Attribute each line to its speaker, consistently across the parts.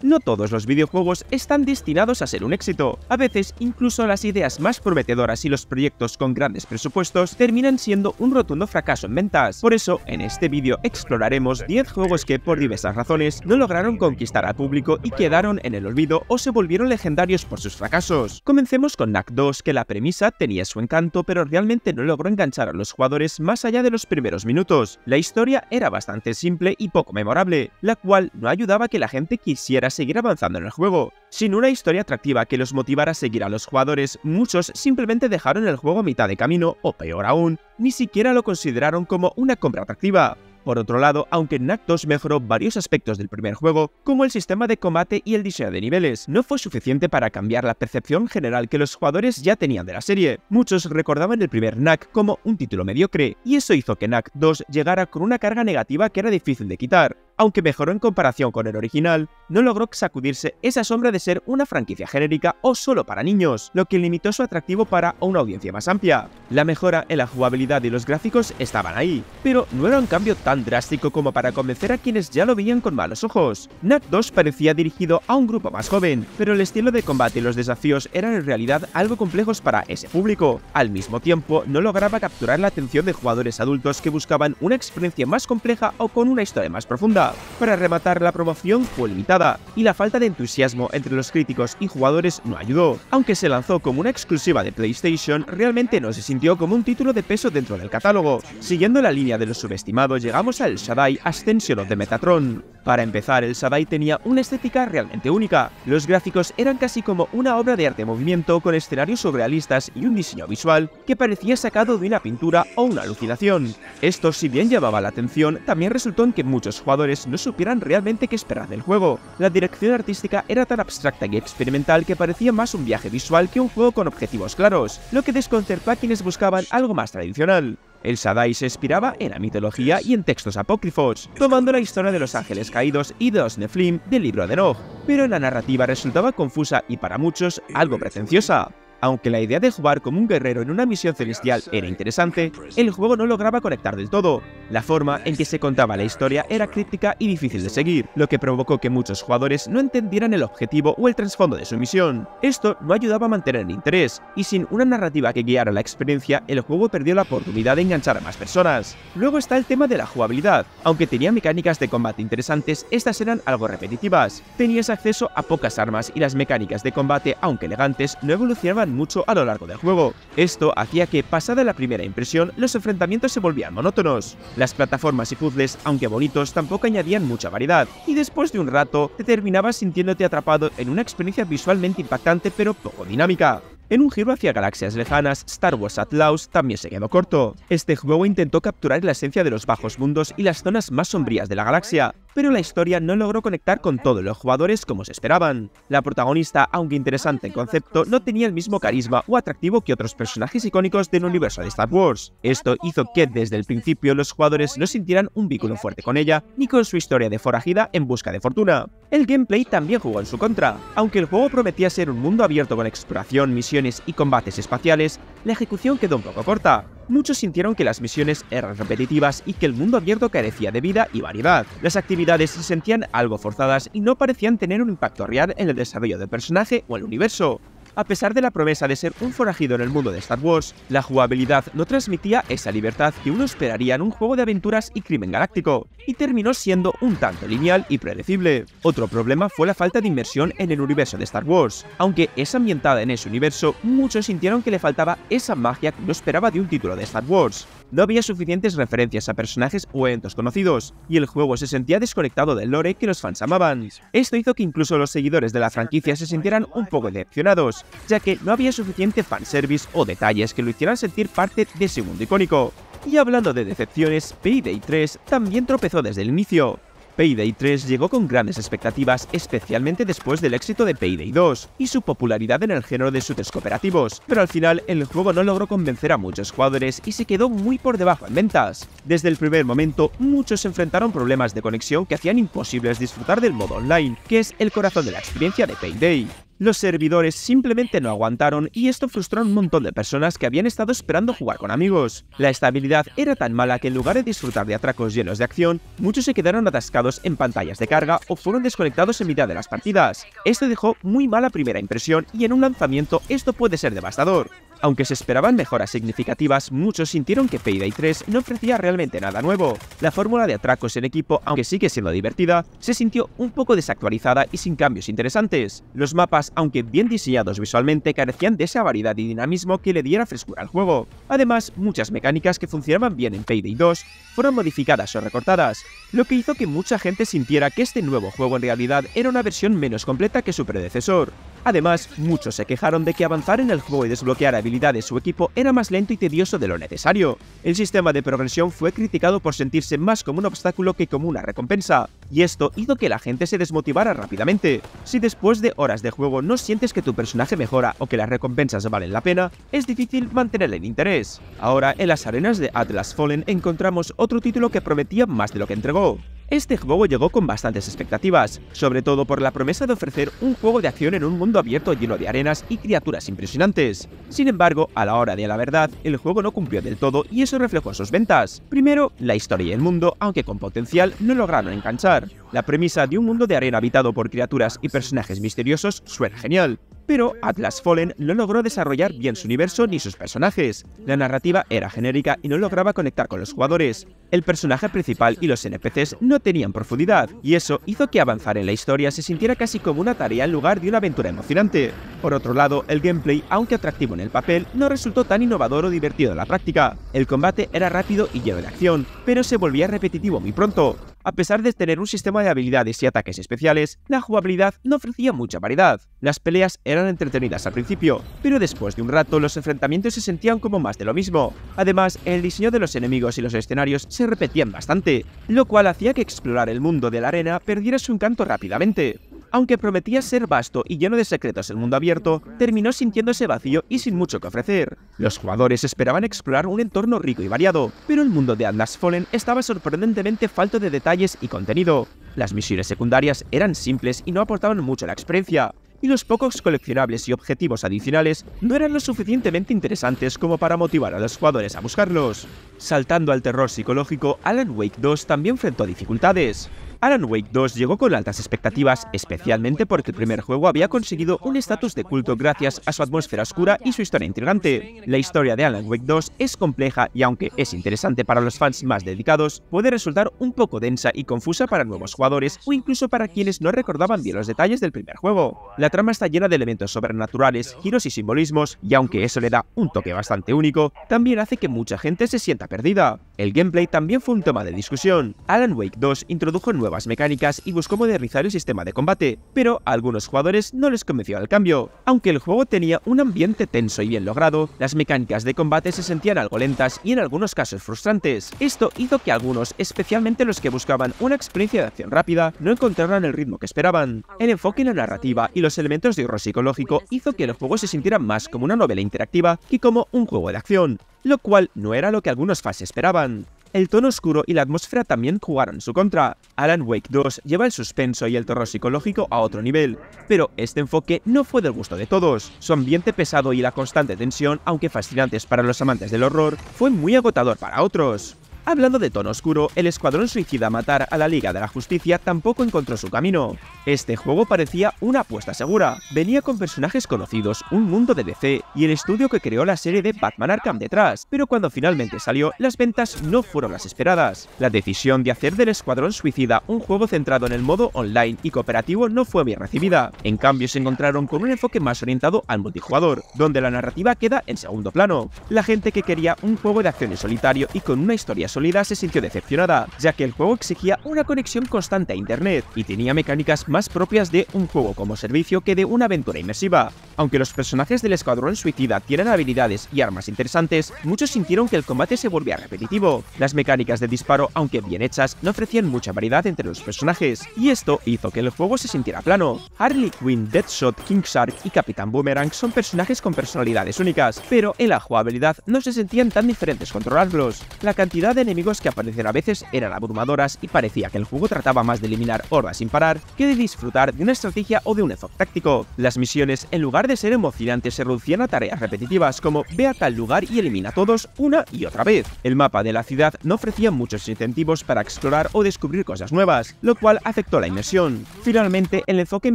Speaker 1: No todos los videojuegos están destinados a ser un éxito. A veces, incluso las ideas más prometedoras y los proyectos con grandes presupuestos terminan siendo un rotundo fracaso en ventas. Por eso, en este vídeo exploraremos 10 juegos que, por diversas razones, no lograron conquistar al público y quedaron en el olvido o se volvieron legendarios por sus fracasos. Comencemos con Knack 2, que la premisa tenía su encanto, pero realmente no logró enganchar a los jugadores más allá de los primeros minutos. La historia era bastante simple y poco memorable, la cual no ayudaba a que la gente quisiera seguir avanzando en el juego. Sin una historia atractiva que los motivara a seguir a los jugadores, muchos simplemente dejaron el juego a mitad de camino, o peor aún, ni siquiera lo consideraron como una compra atractiva. Por otro lado, aunque NAC 2 mejoró varios aspectos del primer juego, como el sistema de combate y el diseño de niveles, no fue suficiente para cambiar la percepción general que los jugadores ya tenían de la serie. Muchos recordaban el primer NAC como un título mediocre, y eso hizo que NAC 2 llegara con una carga negativa que era difícil de quitar aunque mejoró en comparación con el original, no logró sacudirse esa sombra de ser una franquicia genérica o solo para niños, lo que limitó su atractivo para una audiencia más amplia. La mejora en la jugabilidad y los gráficos estaban ahí, pero no era un cambio tan drástico como para convencer a quienes ya lo veían con malos ojos. NAC 2 parecía dirigido a un grupo más joven, pero el estilo de combate y los desafíos eran en realidad algo complejos para ese público. Al mismo tiempo, no lograba capturar la atención de jugadores adultos que buscaban una experiencia más compleja o con una historia más profunda. Para rematar, la promoción fue limitada y la falta de entusiasmo entre los críticos y jugadores no ayudó. Aunque se lanzó como una exclusiva de PlayStation, realmente no se sintió como un título de peso dentro del catálogo. Siguiendo la línea de los subestimados, llegamos al Shaddai Ascension of the Metatron. Para empezar, el Shaddai tenía una estética realmente única. Los gráficos eran casi como una obra de arte en movimiento con escenarios surrealistas y un diseño visual que parecía sacado de una pintura o una alucinación. Esto, si bien llamaba la atención, también resultó en que muchos jugadores no supieran realmente qué esperar del juego. La dirección artística era tan abstracta y experimental que parecía más un viaje visual que un juego con objetivos claros, lo que desconcertó a quienes buscaban algo más tradicional. El Sadai se inspiraba en la mitología y en textos apócrifos, tomando la historia de los ángeles caídos y de los del libro de Nog, pero la narrativa resultaba confusa y para muchos algo pretenciosa. Aunque la idea de jugar como un guerrero en una misión celestial era interesante, el juego no lograba conectar del todo. La forma en que se contaba la historia era críptica y difícil de seguir, lo que provocó que muchos jugadores no entendieran el objetivo o el trasfondo de su misión. Esto no ayudaba a mantener el interés, y sin una narrativa que guiara la experiencia, el juego perdió la oportunidad de enganchar a más personas. Luego está el tema de la jugabilidad. Aunque tenía mecánicas de combate interesantes, estas eran algo repetitivas. Tenías acceso a pocas armas y las mecánicas de combate, aunque elegantes, no evolucionaban mucho a lo largo del juego. Esto hacía que, pasada la primera impresión, los enfrentamientos se volvían monótonos. Las plataformas y puzzles, aunque bonitos, tampoco añadían mucha variedad, y después de un rato te terminabas sintiéndote atrapado en una experiencia visualmente impactante pero poco dinámica. En un giro hacia galaxias lejanas, Star Wars Atlas también se quedó corto. Este juego intentó capturar la esencia de los bajos mundos y las zonas más sombrías de la galaxia, pero la historia no logró conectar con todos los jugadores como se esperaban. La protagonista, aunque interesante en concepto, no tenía el mismo carisma o atractivo que otros personajes icónicos del universo de Star Wars. Esto hizo que desde el principio los jugadores no sintieran un vínculo fuerte con ella, ni con su historia de forajida en busca de fortuna. El gameplay también jugó en su contra. Aunque el juego prometía ser un mundo abierto con exploración, misiones y combates espaciales, la ejecución quedó un poco corta. Muchos sintieron que las misiones eran repetitivas y que el mundo abierto carecía de vida y variedad. Las actividades se sentían algo forzadas y no parecían tener un impacto real en el desarrollo del personaje o el universo. A pesar de la promesa de ser un forajido en el mundo de Star Wars, la jugabilidad no transmitía esa libertad que uno esperaría en un juego de aventuras y crimen galáctico, y terminó siendo un tanto lineal y predecible. Otro problema fue la falta de inmersión en el universo de Star Wars, aunque es ambientada en ese universo, muchos sintieron que le faltaba esa magia que uno esperaba de un título de Star Wars. No había suficientes referencias a personajes o eventos conocidos, y el juego se sentía desconectado del lore que los fans amaban. Esto hizo que incluso los seguidores de la franquicia se sintieran un poco decepcionados, ya que no había suficiente fanservice o detalles que lo hicieran sentir parte de ese mundo icónico. Y hablando de decepciones, Payday 3 también tropezó desde el inicio. Payday 3 llegó con grandes expectativas, especialmente después del éxito de Payday 2 y su popularidad en el género de shooters cooperativos, pero al final el juego no logró convencer a muchos jugadores y se quedó muy por debajo en ventas. Desde el primer momento, muchos enfrentaron problemas de conexión que hacían imposibles disfrutar del modo online, que es el corazón de la experiencia de Payday. Los servidores simplemente no aguantaron y esto frustró a un montón de personas que habían estado esperando jugar con amigos. La estabilidad era tan mala que en lugar de disfrutar de atracos llenos de acción, muchos se quedaron atascados en pantallas de carga o fueron desconectados en mitad de las partidas. Esto dejó muy mala primera impresión y en un lanzamiento esto puede ser devastador. Aunque se esperaban mejoras significativas, muchos sintieron que Payday 3 no ofrecía realmente nada nuevo. La fórmula de atracos en equipo, aunque sigue siendo divertida, se sintió un poco desactualizada y sin cambios interesantes. Los mapas, aunque bien diseñados visualmente, carecían de esa variedad y dinamismo que le diera frescura al juego. Además, muchas mecánicas que funcionaban bien en Payday 2 fueron modificadas o recortadas, lo que hizo que mucha gente sintiera que este nuevo juego en realidad era una versión menos completa que su predecesor. Además, muchos se quejaron de que avanzar en el juego y desbloquear habilidades su equipo era más lento y tedioso de lo necesario. El sistema de progresión fue criticado por sentirse más como un obstáculo que como una recompensa, y esto hizo que la gente se desmotivara rápidamente. Si después de horas de juego no sientes que tu personaje mejora o que las recompensas valen la pena, es difícil mantener el interés. Ahora, en las arenas de Atlas Fallen encontramos otro título que prometía más de lo que entregó. Este juego llegó con bastantes expectativas, sobre todo por la promesa de ofrecer un juego de acción en un mundo abierto lleno de arenas y criaturas impresionantes. Sin embargo, a la hora de la verdad, el juego no cumplió del todo y eso reflejó sus ventas. Primero, la historia y el mundo, aunque con potencial, no lograron enganchar. La premisa de un mundo de arena habitado por criaturas y personajes misteriosos suena genial, pero Atlas Fallen no logró desarrollar bien su universo ni sus personajes. La narrativa era genérica y no lograba conectar con los jugadores. El personaje principal y los NPCs no tenían profundidad, y eso hizo que avanzar en la historia se sintiera casi como una tarea en lugar de una aventura emocionante. Por otro lado, el gameplay, aunque atractivo en el papel, no resultó tan innovador o divertido en la práctica. El combate era rápido y lleno de acción, pero se volvía repetitivo muy pronto. A pesar de tener un sistema de habilidades y ataques especiales, la jugabilidad no ofrecía mucha variedad. Las peleas eran entretenidas al principio, pero después de un rato los enfrentamientos se sentían como más de lo mismo. Además, el diseño de los enemigos y los escenarios se repetían bastante, lo cual hacía que explorar el mundo de la arena perdiera su encanto rápidamente. Aunque prometía ser vasto y lleno de secretos el mundo abierto, terminó sintiéndose vacío y sin mucho que ofrecer. Los jugadores esperaban explorar un entorno rico y variado, pero el mundo de Atlas Fallen estaba sorprendentemente falto de detalles y contenido. Las misiones secundarias eran simples y no aportaban mucho a la experiencia, y los pocos coleccionables y objetivos adicionales no eran lo suficientemente interesantes como para motivar a los jugadores a buscarlos. Saltando al terror psicológico, Alan Wake 2 también enfrentó dificultades. Alan Wake 2 llegó con altas expectativas, especialmente porque el primer juego había conseguido un estatus de culto gracias a su atmósfera oscura y su historia intrigante. La historia de Alan Wake 2 es compleja y aunque es interesante para los fans más dedicados, puede resultar un poco densa y confusa para nuevos jugadores o incluso para quienes no recordaban bien los detalles del primer juego. La trama está llena de elementos sobrenaturales, giros y simbolismos, y aunque eso le da un toque bastante único, también hace que mucha gente se sienta perdida. El gameplay también fue un tema de discusión. Alan Wake 2 introdujo nuevos nuevas mecánicas y buscó modernizar el sistema de combate, pero a algunos jugadores no les convenció el cambio. Aunque el juego tenía un ambiente tenso y bien logrado, las mecánicas de combate se sentían algo lentas y en algunos casos frustrantes. Esto hizo que algunos, especialmente los que buscaban una experiencia de acción rápida, no encontraran el ritmo que esperaban. El enfoque en la narrativa y los elementos de horror psicológico hizo que el juego se sintiera más como una novela interactiva que como un juego de acción, lo cual no era lo que algunos fans esperaban. El tono oscuro y la atmósfera también jugaron su contra. Alan Wake 2 lleva el suspenso y el terror psicológico a otro nivel, pero este enfoque no fue del gusto de todos. Su ambiente pesado y la constante tensión, aunque fascinantes para los amantes del horror, fue muy agotador para otros. Hablando de tono oscuro, el Escuadrón Suicida Matar a la Liga de la Justicia tampoco encontró su camino. Este juego parecía una apuesta segura, venía con personajes conocidos, un mundo de DC y el estudio que creó la serie de Batman Arkham detrás, pero cuando finalmente salió, las ventas no fueron las esperadas. La decisión de hacer del Escuadrón Suicida un juego centrado en el modo online y cooperativo no fue bien recibida, en cambio se encontraron con un enfoque más orientado al multijugador, donde la narrativa queda en segundo plano. La gente que quería un juego de acción en solitario y con una historia Solida se sintió decepcionada, ya que el juego exigía una conexión constante a internet y tenía mecánicas más propias de un juego como servicio que de una aventura inmersiva. Aunque los personajes del Escuadrón Suicida tienen habilidades y armas interesantes, muchos sintieron que el combate se volvía repetitivo. Las mecánicas de disparo, aunque bien hechas, no ofrecían mucha variedad entre los personajes, y esto hizo que el juego se sintiera plano. Harley Quinn, Deadshot, King Shark y Capitán Boomerang son personajes con personalidades únicas, pero en la jugabilidad no se sentían tan diferentes controlarlos. La cantidad enemigos que aparecían a veces eran abrumadoras y parecía que el juego trataba más de eliminar hordas sin parar que de disfrutar de una estrategia o de un enfoque táctico. Las misiones, en lugar de ser emocionantes, se reducían a tareas repetitivas como ve a tal lugar y elimina a todos una y otra vez. El mapa de la ciudad no ofrecía muchos incentivos para explorar o descubrir cosas nuevas, lo cual afectó la inmersión. Finalmente, el enfoque en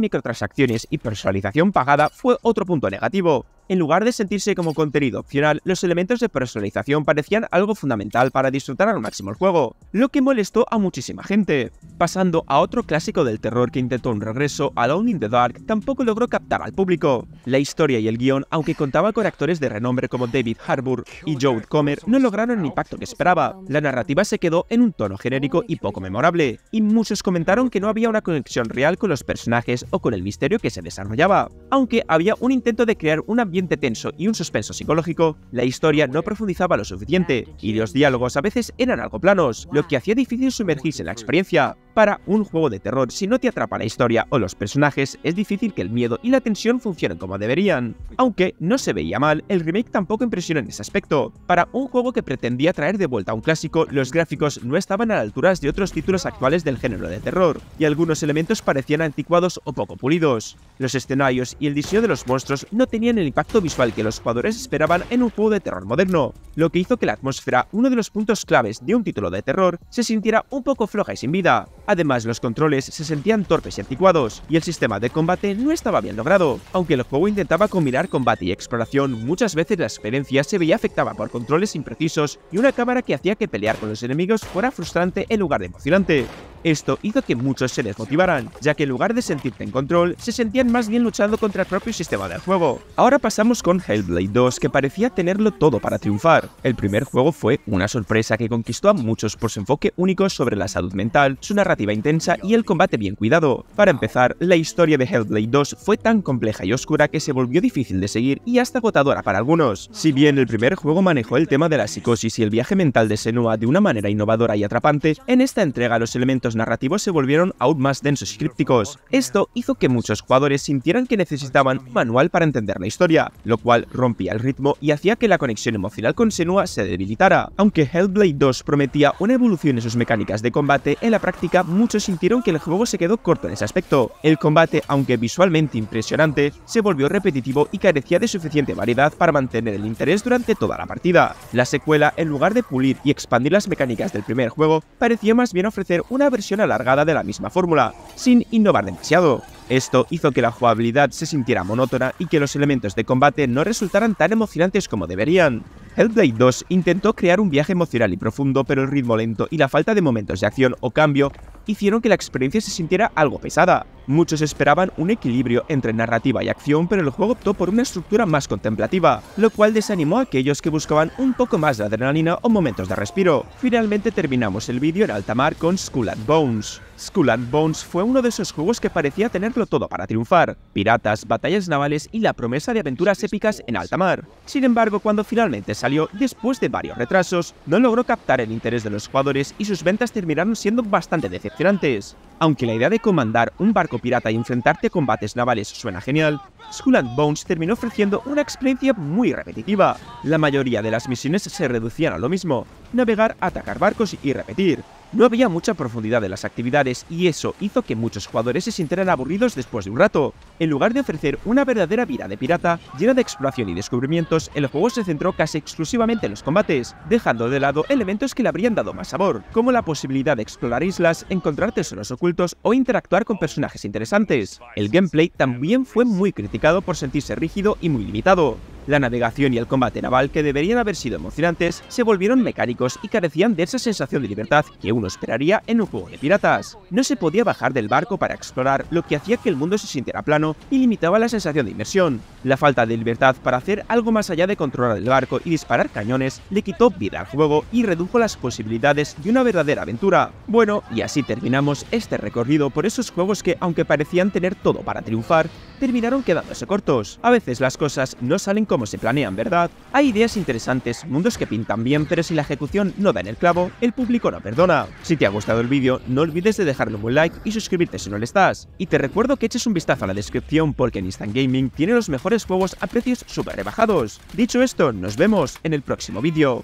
Speaker 1: microtransacciones y personalización pagada fue otro punto negativo, en lugar de sentirse como contenido opcional, los elementos de personalización parecían algo fundamental para disfrutar al máximo el juego, lo que molestó a muchísima gente. Pasando a otro clásico del terror que intentó un regreso, Alone in the Dark tampoco logró captar al público. La historia y el guión, aunque contaba con actores de renombre como David Harbour y Joe Comer, no lograron el impacto que esperaba. La narrativa se quedó en un tono genérico y poco memorable, y muchos comentaron que no había una conexión real con los personajes o con el misterio que se desarrollaba, aunque había un intento de crear una tenso y un suspenso psicológico, la historia no profundizaba lo suficiente, y los diálogos a veces eran algo planos, lo que hacía difícil sumergirse en la experiencia. Para un juego de terror, si no te atrapa la historia o los personajes, es difícil que el miedo y la tensión funcionen como deberían. Aunque no se veía mal, el remake tampoco impresiona en ese aspecto. Para un juego que pretendía traer de vuelta a un clásico, los gráficos no estaban a la altura de otros títulos actuales del género de terror, y algunos elementos parecían anticuados o poco pulidos. Los escenarios y el diseño de los monstruos no tenían el impacto visual que los jugadores esperaban en un juego de terror moderno, lo que hizo que la atmósfera, uno de los puntos claves de un título de terror, se sintiera un poco floja y sin vida. Además, los controles se sentían torpes y anticuados, y el sistema de combate no estaba bien logrado. Aunque el juego intentaba combinar combate y exploración, muchas veces la experiencia se veía afectada por controles imprecisos y una cámara que hacía que pelear con los enemigos fuera frustrante en lugar de emocionante. Esto hizo que muchos se desmotivaran, ya que en lugar de sentirte en control, se sentían más bien luchando contra el propio sistema del juego. Ahora pasamos con Hellblade 2, que parecía tenerlo todo para triunfar. El primer juego fue una sorpresa que conquistó a muchos por su enfoque único sobre la salud mental, su narrativa intensa y el combate bien cuidado. Para empezar, la historia de Hellblade 2 fue tan compleja y oscura que se volvió difícil de seguir y hasta agotadora para algunos. Si bien el primer juego manejó el tema de la psicosis y el viaje mental de Senua de una manera innovadora y atrapante, en esta entrega los elementos narrativos se volvieron aún más densos y crípticos. Esto hizo que muchos jugadores sintieran que necesitaban un manual para entender la historia, lo cual rompía el ritmo y hacía que la conexión emocional con Senua se debilitara. Aunque Hellblade 2 prometía una evolución en sus mecánicas de combate, en la práctica muchos sintieron que el juego se quedó corto en ese aspecto. El combate, aunque visualmente impresionante, se volvió repetitivo y carecía de suficiente variedad para mantener el interés durante toda la partida. La secuela, en lugar de pulir y expandir las mecánicas del primer juego, parecía más bien ofrecer una versión alargada de la misma fórmula, sin innovar demasiado. Esto hizo que la jugabilidad se sintiera monótona y que los elementos de combate no resultaran tan emocionantes como deberían. Hellblade 2 intentó crear un viaje emocional y profundo, pero el ritmo lento y la falta de momentos de acción o cambio hicieron que la experiencia se sintiera algo pesada. Muchos esperaban un equilibrio entre narrativa y acción, pero el juego optó por una estructura más contemplativa, lo cual desanimó a aquellos que buscaban un poco más de adrenalina o momentos de respiro. Finalmente terminamos el vídeo en alta mar con Skull and Bones. Skull and Bones fue uno de esos juegos que parecía tenerlo todo para triunfar, piratas, batallas navales y la promesa de aventuras épicas en alta mar. Sin embargo, cuando finalmente salió, después de varios retrasos, no logró captar el interés de los jugadores y sus ventas terminaron siendo bastante decepcionantes. Aunque la idea de comandar un barco pirata y enfrentarte a combates navales suena genial, Skull and Bones terminó ofreciendo una experiencia muy repetitiva. La mayoría de las misiones se reducían a lo mismo, navegar, atacar barcos y repetir, no había mucha profundidad en las actividades y eso hizo que muchos jugadores se sintieran aburridos después de un rato. En lugar de ofrecer una verdadera vida de pirata, llena de exploración y descubrimientos, el juego se centró casi exclusivamente en los combates, dejando de lado elementos que le habrían dado más sabor, como la posibilidad de explorar islas, encontrar tesoros ocultos o interactuar con personajes interesantes. El gameplay también fue muy criticado por sentirse rígido y muy limitado, la navegación y el combate naval, que deberían haber sido emocionantes, se volvieron mecánicos y carecían de esa sensación de libertad que uno esperaría en un juego de piratas. No se podía bajar del barco para explorar, lo que hacía que el mundo se sintiera plano y limitaba la sensación de inmersión. La falta de libertad para hacer algo más allá de controlar el barco y disparar cañones le quitó vida al juego y redujo las posibilidades de una verdadera aventura. Bueno, y así terminamos este recorrido por esos juegos que, aunque parecían tener todo para triunfar, terminaron quedándose cortos. A veces las cosas no salen como se planean, ¿verdad? Hay ideas interesantes, mundos que pintan bien, pero si la ejecución no da en el clavo, el público no perdona. Si te ha gustado el vídeo, no olvides de dejarle un buen like y suscribirte si no lo estás. Y te recuerdo que eches un vistazo a la descripción porque en Instant Gaming tiene los mejores juegos a precios súper rebajados. Dicho esto, nos vemos en el próximo vídeo.